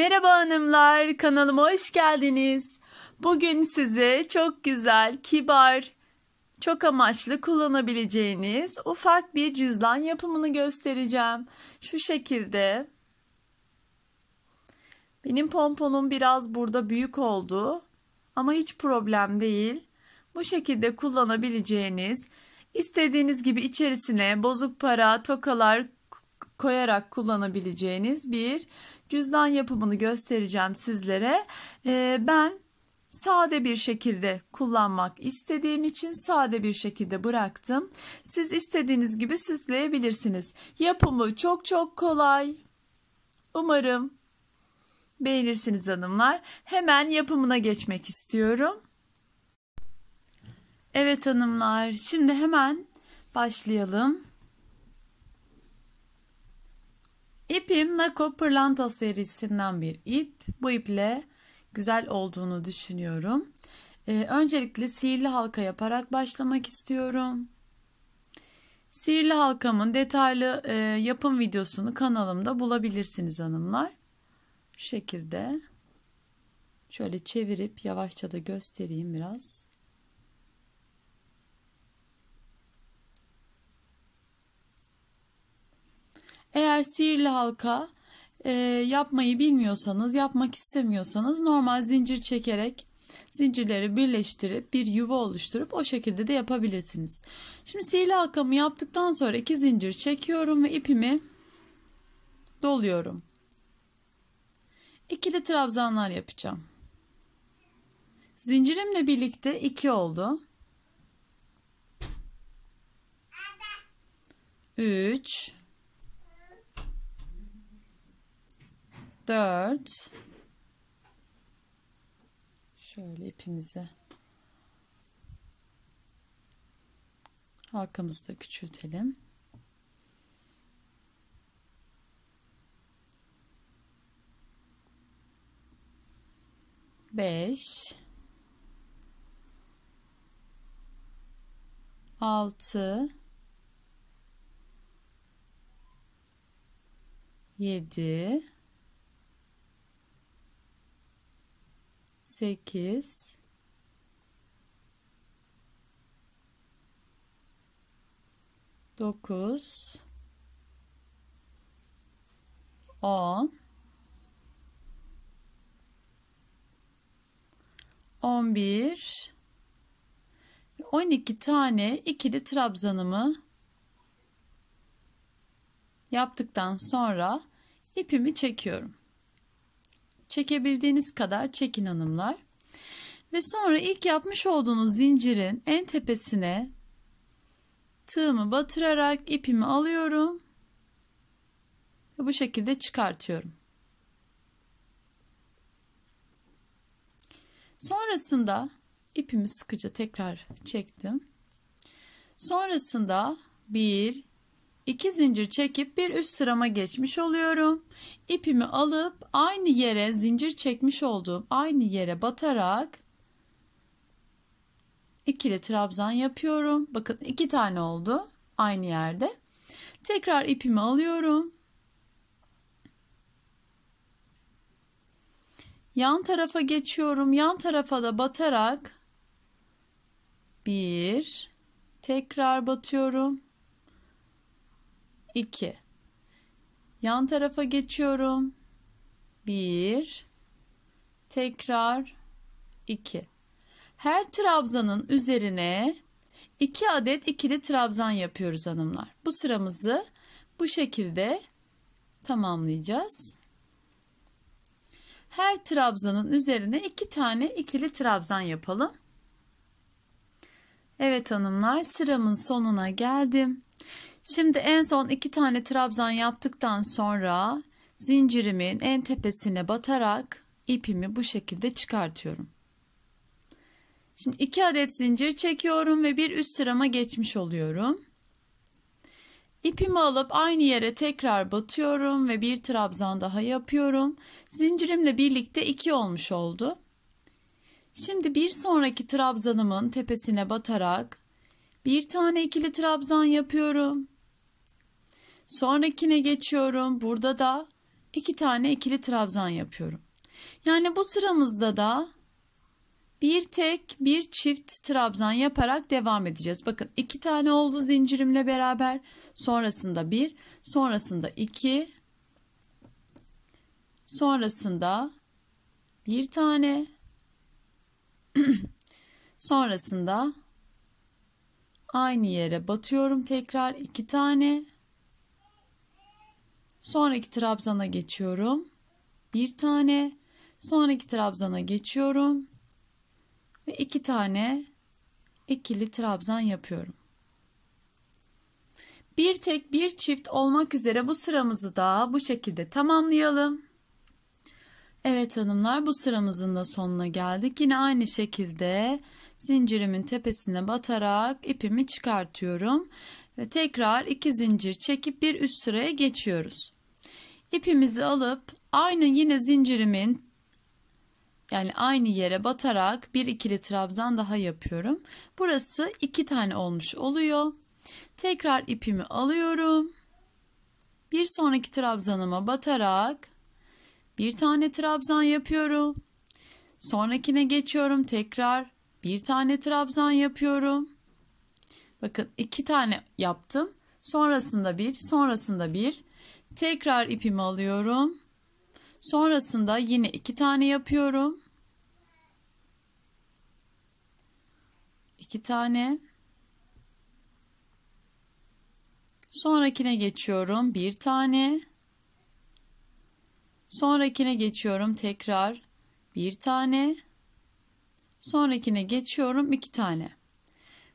Merhaba hanımlar, kanalıma hoş geldiniz. Bugün size çok güzel, kibar, çok amaçlı kullanabileceğiniz ufak bir cüzdan yapımını göstereceğim. Şu şekilde. Benim pomponum biraz burada büyük oldu ama hiç problem değil. Bu şekilde kullanabileceğiniz, istediğiniz gibi içerisine bozuk para, tokalar, koyarak kullanabileceğiniz bir cüzdan yapımını göstereceğim sizlere. Ee, ben sade bir şekilde kullanmak istediğim için sade bir şekilde bıraktım. Siz istediğiniz gibi süsleyebilirsiniz. Yapımı çok çok kolay. Umarım beğenirsiniz hanımlar. Hemen yapımına geçmek istiyorum. Evet hanımlar, şimdi hemen başlayalım. İpim Nako Pırlanta serisinden bir ip. Bu iple güzel olduğunu düşünüyorum. Ee, öncelikle sihirli halka yaparak başlamak istiyorum. Sihirli halkamın detaylı e, yapım videosunu kanalımda bulabilirsiniz hanımlar. Şu şekilde şöyle çevirip yavaşça da göstereyim biraz. Eğer sihirli halka e, yapmayı bilmiyorsanız, yapmak istemiyorsanız normal zincir çekerek zincirleri birleştirip bir yuva oluşturup o şekilde de yapabilirsiniz. Şimdi sihirli halkamı yaptıktan sonra iki zincir çekiyorum ve ipimi doluyorum. İkili trabzanlar yapacağım. Zincirimle birlikte iki oldu. 3 4 şöyle ipimizi halkamızı da küçültelim. Beş, altı, yedi, 8 9 10 11 12 tane ikili trabzanımı yaptıktan sonra ipimi çekiyorum. Çekebildiğiniz kadar çekin hanımlar. Ve sonra ilk yapmış olduğunuz zincirin en tepesine tığımı batırarak ipimi alıyorum. Ve bu şekilde çıkartıyorum. Sonrasında ipimi sıkıca tekrar çektim. Sonrasında 1 2 zincir çekip bir üst sırama geçmiş oluyorum. İpimi alıp aynı yere zincir çekmiş olduğum aynı yere batarak ikili trabzan yapıyorum. Bakın iki tane oldu aynı yerde. Tekrar ipimi alıyorum. Yan tarafa geçiyorum. Yan tarafa da batarak bir tekrar batıyorum. 2. Yan tarafa geçiyorum. 1. Tekrar 2. Her trabzanın üzerine 2 adet ikili trabzan yapıyoruz hanımlar. Bu sıramızı bu şekilde tamamlayacağız. Her trabzanın üzerine 2 tane ikili trabzan yapalım. Evet hanımlar sıramın sonuna geldim. Şimdi en son iki tane trabzan yaptıktan sonra zincirimin en tepesine batarak ipimi bu şekilde çıkartıyorum. Şimdi iki adet zincir çekiyorum ve bir üst sırama geçmiş oluyorum. İpimi alıp aynı yere tekrar batıyorum ve bir trabzan daha yapıyorum. Zincirimle birlikte iki olmuş oldu. Şimdi bir sonraki trabzanımın tepesine batarak bir tane ikili trabzan yapıyorum. Sonrakine geçiyorum. Burada da iki tane ikili trabzan yapıyorum. Yani bu sıramızda da bir tek bir çift trabzan yaparak devam edeceğiz. Bakın iki tane oldu zincirimle beraber. Sonrasında bir, sonrasında iki, sonrasında bir tane, sonrasında Aynı yere batıyorum tekrar iki tane. Sonraki trabzana geçiyorum. Bir tane. Sonraki trabzana geçiyorum. Ve iki tane ikili trabzan yapıyorum. Bir tek bir çift olmak üzere bu sıramızı da bu şekilde tamamlayalım. Evet hanımlar bu sıramızın da sonuna geldik. Yine aynı şekilde zincirimin tepesine batarak ipimi çıkartıyorum ve tekrar iki zincir çekip bir üst sıraya geçiyoruz. İpimizi alıp aynı yine zincirimin yani aynı yere batarak bir ikili trabzan daha yapıyorum. Burası iki tane olmuş oluyor. Tekrar ipimi alıyorum. Bir sonraki trabzanıma batarak bir tane trabzan yapıyorum. Sonrakine geçiyorum. Tekrar bir tane trabzan yapıyorum. Bakın iki tane yaptım. Sonrasında bir, sonrasında bir. Tekrar ipimi alıyorum. Sonrasında yine iki tane yapıyorum. İki tane. Sonrakine geçiyorum. Bir tane. Sonrakine geçiyorum. Tekrar bir tane. Sonrakine geçiyorum iki tane.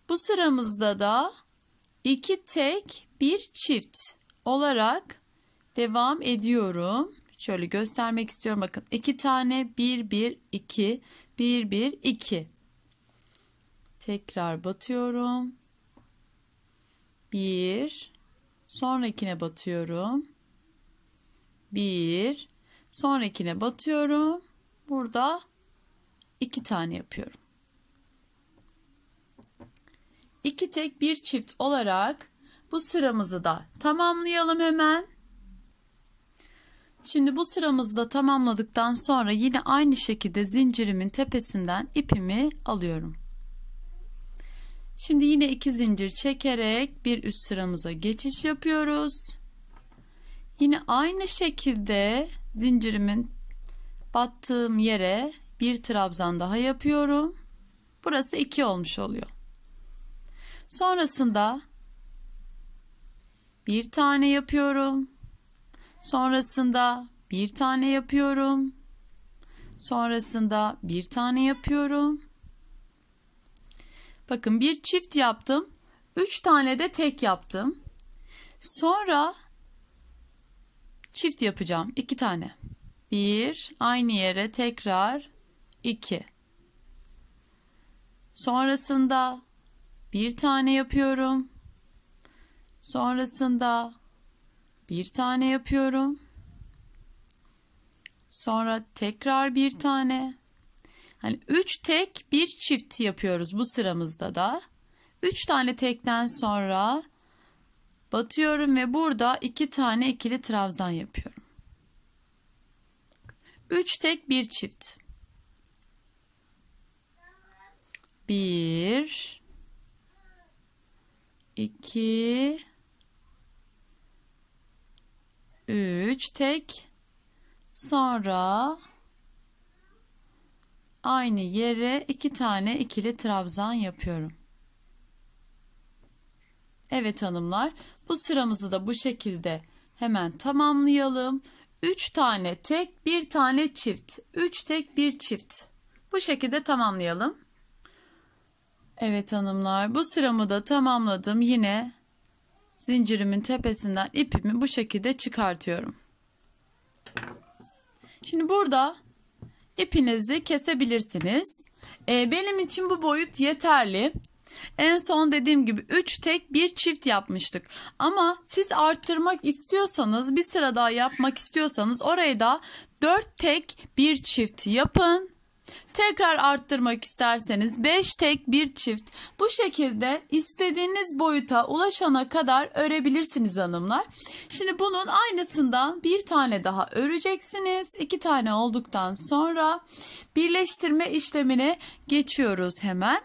Bu sıramızda da iki tek bir çift olarak devam ediyorum. Şöyle göstermek istiyorum. Bakın iki tane bir bir iki bir bir iki. Tekrar batıyorum. Bir. Sonrakine batıyorum. Bir. Sonrakine batıyorum. Burada 2 tane yapıyorum. 2 tek bir çift olarak bu sıramızı da tamamlayalım hemen. Şimdi bu sıramızı da tamamladıktan sonra yine aynı şekilde zincirimin tepesinden ipimi alıyorum. Şimdi yine iki zincir çekerek bir üst sıramıza geçiş yapıyoruz. Yine aynı şekilde zincirimin battığım yere bir trabzan daha yapıyorum. Burası 2 olmuş oluyor. Sonrasında bir tane yapıyorum. Sonrasında bir tane yapıyorum. Sonrasında bir tane yapıyorum. Bakın bir çift yaptım. Üç tane de tek yaptım. Sonra çift yapacağım. iki tane. Bir aynı yere tekrar 2. Sonrasında bir tane yapıyorum. Sonrasında bir tane yapıyorum. Sonra tekrar bir tane. Hani üç tek bir çift yapıyoruz bu sıramızda da. Üç tane tekten sonra batıyorum ve burada iki tane ikili trabzan yapıyorum. Üç tek bir çift. Bir, iki, üç tek sonra aynı yere iki tane ikili trabzan yapıyorum. Evet hanımlar bu sıramızı da bu şekilde hemen tamamlayalım. 3 tane tek, 1 tane çift. 3 tek, 1 çift. Bu şekilde tamamlayalım. Evet hanımlar bu sıramı da tamamladım. Yine zincirimin tepesinden ipimi bu şekilde çıkartıyorum. Şimdi burada ipinizi kesebilirsiniz. Ee, benim için bu boyut yeterli. En son dediğim gibi 3 tek bir çift yapmıştık. Ama siz arttırmak istiyorsanız bir sıra daha yapmak istiyorsanız orayı da 4 tek bir çift yapın Tekrar arttırmak isterseniz 5 tek bir çift. Bu şekilde istediğiniz boyuta ulaşana kadar örebilirsiniz hanımlar. Şimdi bunun aynısından bir tane daha öreceksiniz. 2 tane olduktan sonra birleştirme işlemine geçiyoruz hemen.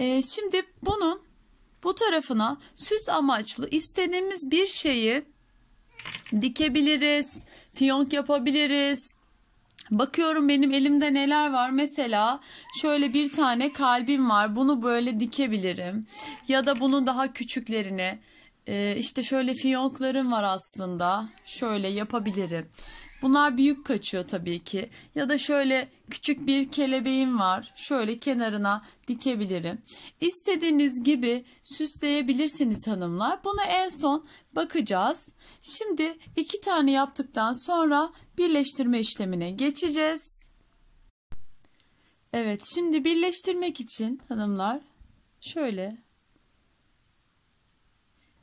Ee, şimdi bunun bu tarafına süs amaçlı istediğimiz bir şeyi dikebiliriz, fiyonk yapabiliriz, Bakıyorum benim elimde neler var. Mesela şöyle bir tane kalbim var. Bunu böyle dikebilirim. Ya da bunun daha küçüklerini. E, işte şöyle fiyonklarım var aslında. Şöyle yapabilirim. Bunlar büyük kaçıyor tabii ki. Ya da şöyle küçük bir kelebeğim var. Şöyle kenarına dikebilirim. İstediğiniz gibi süsleyebilirsiniz hanımlar. Buna en son bakacağız. Şimdi iki tane yaptıktan sonra birleştirme işlemine geçeceğiz. Evet şimdi birleştirmek için hanımlar şöyle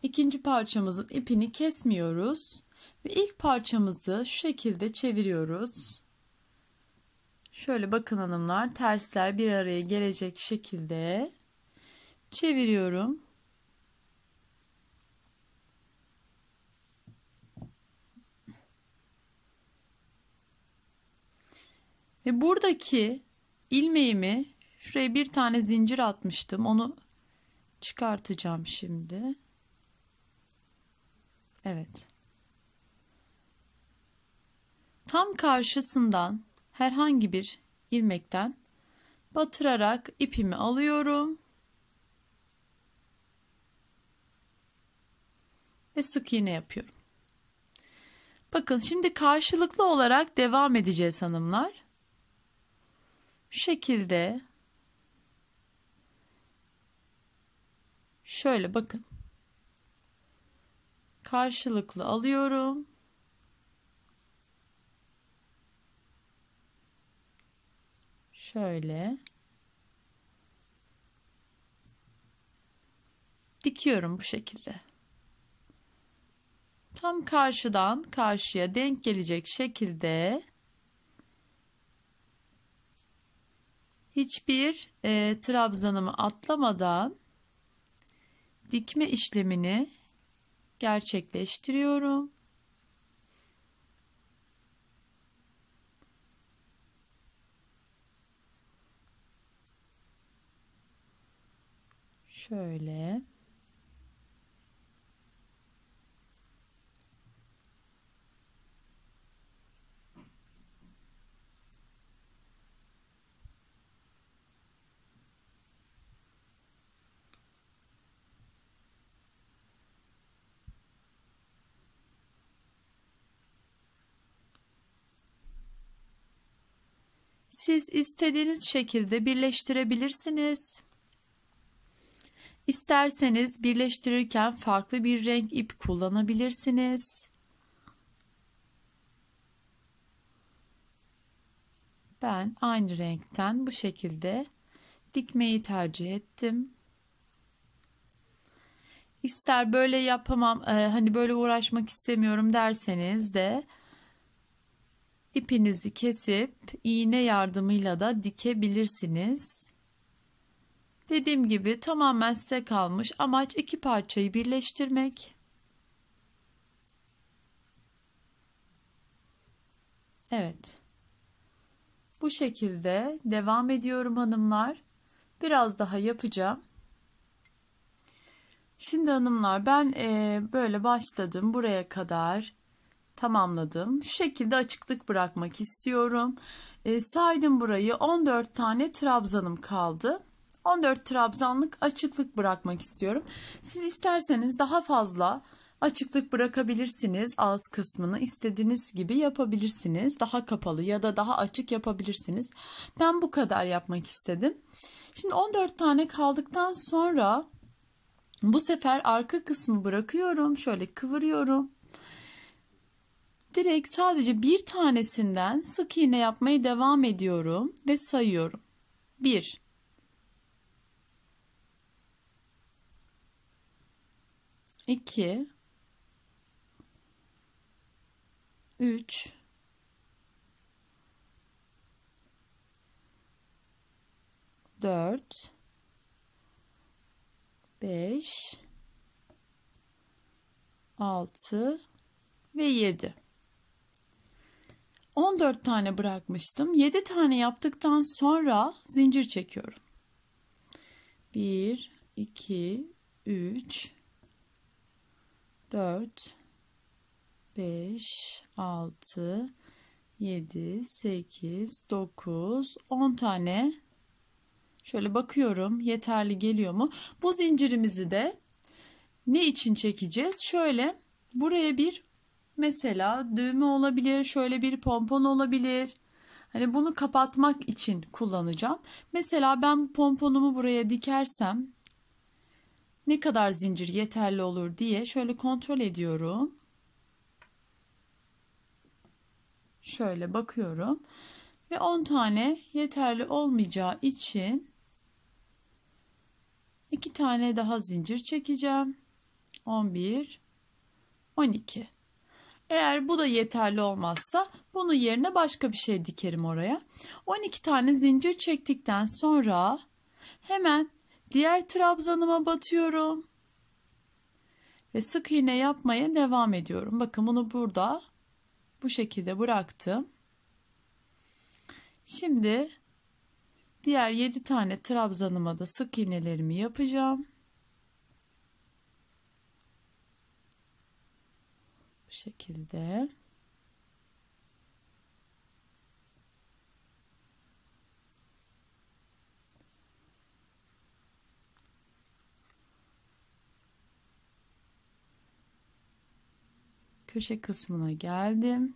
ikinci parçamızın ipini kesmiyoruz. Ve ilk parçamızı şu şekilde çeviriyoruz. Şöyle bakın hanımlar tersler bir araya gelecek şekilde çeviriyorum. Ve buradaki ilmeğimi şuraya bir tane zincir atmıştım. Onu çıkartacağım şimdi. Evet tam karşısından herhangi bir ilmekten batırarak ipimi alıyorum. Ve sık iğne yapıyorum. Bakın şimdi karşılıklı olarak devam edeceğiz hanımlar. Şu şekilde şöyle bakın. Karşılıklı alıyorum. şöyle dikiyorum bu şekilde. Tam karşıdan karşıya denk gelecek şekilde hiçbir e, trabzanımı atlamadan dikme işlemini gerçekleştiriyorum. şöyle Siz istediğiniz şekilde birleştirebilirsiniz. İsterseniz birleştirirken farklı bir renk ip kullanabilirsiniz. Ben aynı renkten bu şekilde dikmeyi tercih ettim. İster böyle yapamam, e, hani böyle uğraşmak istemiyorum derseniz de ipinizi kesip iğne yardımıyla da dikebilirsiniz. Dediğim gibi tamamen size kalmış. Amaç iki parçayı birleştirmek. Evet. Bu şekilde devam ediyorum hanımlar. Biraz daha yapacağım. Şimdi hanımlar ben e, böyle başladım buraya kadar tamamladım. Şu şekilde açıklık bırakmak istiyorum. E, saydım burayı 14 tane trabzanım kaldı. 14 trabzanlık açıklık bırakmak istiyorum. Siz isterseniz daha fazla açıklık bırakabilirsiniz. Ağız kısmını istediğiniz gibi yapabilirsiniz. Daha kapalı ya da daha açık yapabilirsiniz. Ben bu kadar yapmak istedim. Şimdi 14 tane kaldıktan sonra bu sefer arka kısmı bırakıyorum. Şöyle kıvırıyorum. Direkt sadece bir tanesinden sık iğne yapmaya devam ediyorum ve sayıyorum. 1 2 3 4 5 6 ve 7 14 tane bırakmıştım. 7 tane yaptıktan sonra zincir çekiyorum. 1 2 3 4, 5, 6, 7, 8, 9, 10 tane şöyle bakıyorum yeterli geliyor mu? Bu zincirimizi de ne için çekeceğiz? Şöyle buraya bir mesela düğme olabilir, şöyle bir pompon olabilir. Hani bunu kapatmak için kullanacağım. Mesela ben pomponumu buraya dikersem ne kadar zincir yeterli olur diye şöyle kontrol ediyorum. Şöyle bakıyorum. Ve 10 tane yeterli olmayacağı için 2 tane daha zincir çekeceğim. 11 12 eğer bu da yeterli olmazsa bunun yerine başka bir şey dikerim oraya. 12 tane zincir çektikten sonra hemen Diğer trabzanıma batıyorum. Ve sık iğne yapmaya devam ediyorum. Bakın bunu burada bu şekilde bıraktım. Şimdi diğer 7 tane trabzanıma da sık iğnelerimi yapacağım. Bu şekilde. köşe kısmına geldim.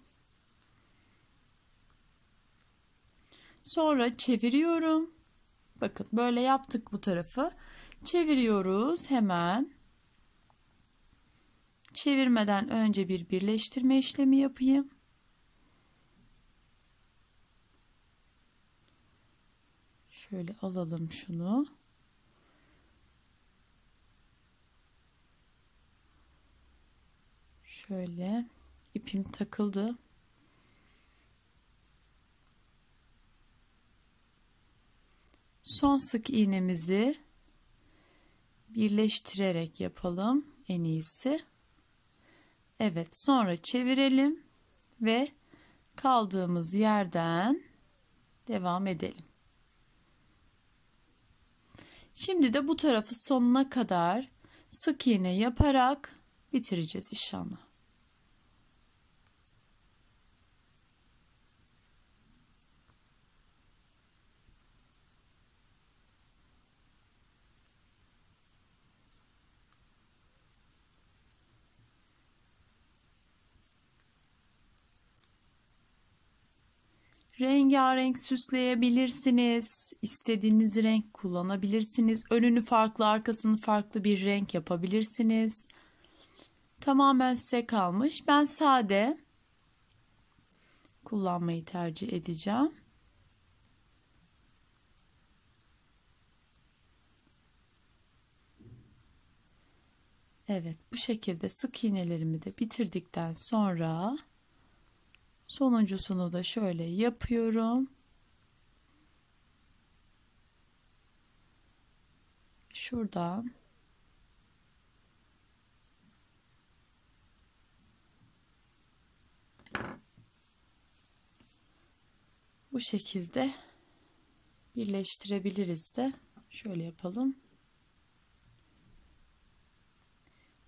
Sonra çeviriyorum. Bakın böyle yaptık bu tarafı. Çeviriyoruz hemen. Çevirmeden önce bir birleştirme işlemi yapayım. Şöyle alalım şunu. Şöyle ipim takıldı. Son sık iğnemizi birleştirerek yapalım en iyisi. Evet sonra çevirelim ve kaldığımız yerden devam edelim. Şimdi de bu tarafı sonuna kadar sık iğne yaparak bitireceğiz inşallah. rengarenk süsleyebilirsiniz. İstediğiniz renk kullanabilirsiniz. Önünü farklı, arkasını farklı bir renk yapabilirsiniz. Tamamen size kalmış. Ben sade kullanmayı tercih edeceğim. Evet, bu şekilde sık iğnelerimi de bitirdikten sonra Sonuncusunu da şöyle yapıyorum. Şuradan bu şekilde birleştirebiliriz de şöyle yapalım.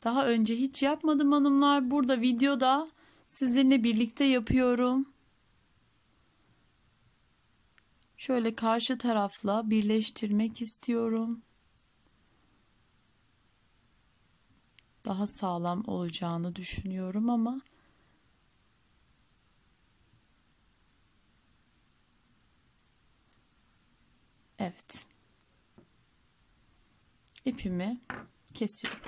Daha önce hiç yapmadım hanımlar. Burada videoda Sizinle birlikte yapıyorum. Şöyle karşı tarafla birleştirmek istiyorum. Daha sağlam olacağını düşünüyorum ama Evet. İpimi kesiyorum.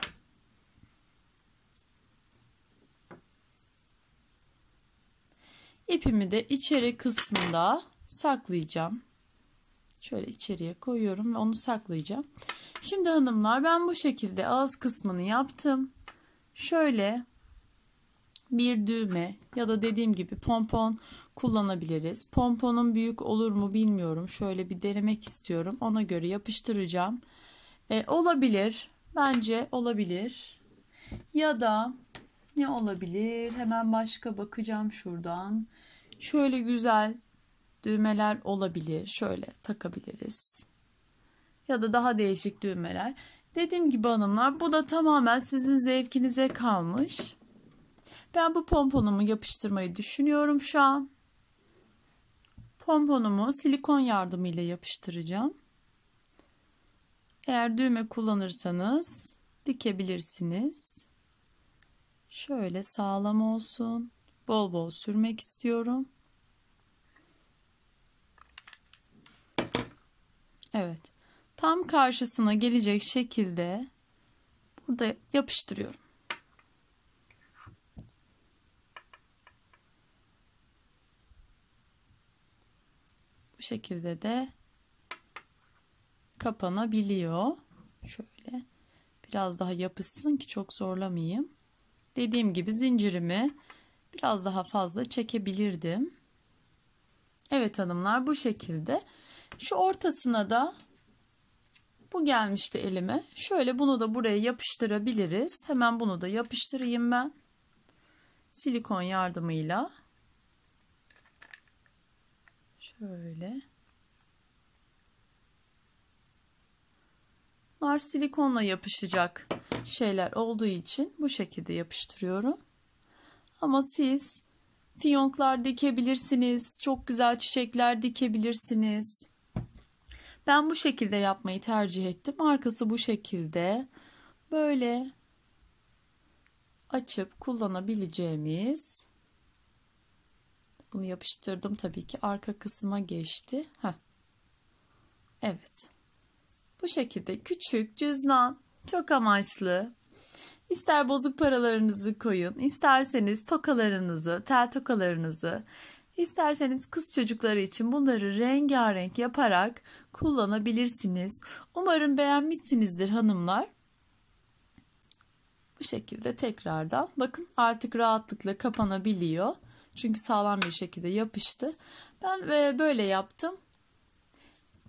İpimi de içeri kısmında saklayacağım. Şöyle içeriye koyuyorum ve onu saklayacağım. Şimdi hanımlar ben bu şekilde ağız kısmını yaptım. Şöyle bir düğme ya da dediğim gibi pompon kullanabiliriz. Pomponun büyük olur mu bilmiyorum. Şöyle bir denemek istiyorum. Ona göre yapıştıracağım. E, olabilir. Bence olabilir. Ya da ne olabilir? Hemen başka bakacağım şuradan. Şöyle güzel düğmeler olabilir. Şöyle takabiliriz. Ya da daha değişik düğmeler. Dediğim gibi hanımlar bu da tamamen sizin zevkinize kalmış. Ben bu pomponumu yapıştırmayı düşünüyorum şu an. Pomponumu silikon yardımıyla yapıştıracağım. Eğer düğme kullanırsanız dikebilirsiniz. Şöyle sağlam olsun bol bol sürmek istiyorum. Evet. Tam karşısına gelecek şekilde burada yapıştırıyorum. Bu şekilde de kapanabiliyor. Şöyle biraz daha yapışsın ki çok zorlamayayım. Dediğim gibi zincirimi biraz daha fazla çekebilirdim. Evet hanımlar bu şekilde. Şu ortasına da bu gelmişti elime. Şöyle bunu da buraya yapıştırabiliriz. Hemen bunu da yapıştırayım ben. Silikon yardımıyla. Şöyle. Bunlar silikonla yapışacak şeyler olduğu için bu şekilde yapıştırıyorum. Ama siz fiyonklar dikebilirsiniz, çok güzel çiçekler dikebilirsiniz. Ben bu şekilde yapmayı tercih ettim. Arkası bu şekilde. Böyle açıp kullanabileceğimiz bunu yapıştırdım tabii ki arka kısma geçti. Ha, Evet. Bu şekilde küçük cüzdan çok amaçlı İster bozuk paralarınızı koyun, isterseniz tokalarınızı, tel tokalarınızı, isterseniz kız çocukları için bunları rengarenk yaparak kullanabilirsiniz. Umarım beğenmişsinizdir hanımlar. Bu şekilde tekrardan bakın artık rahatlıkla kapanabiliyor. Çünkü sağlam bir şekilde yapıştı. Ben e, böyle yaptım.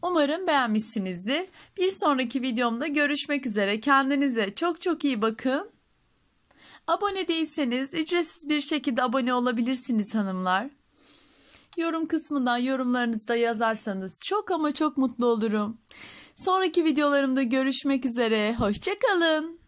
Umarım beğenmişsinizdir. Bir sonraki videomda görüşmek üzere. Kendinize çok çok iyi bakın. Abone değilseniz ücretsiz bir şekilde abone olabilirsiniz hanımlar. Yorum kısmından yorumlarınızı da yazarsanız çok ama çok mutlu olurum. Sonraki videolarımda görüşmek üzere. Hoşçakalın.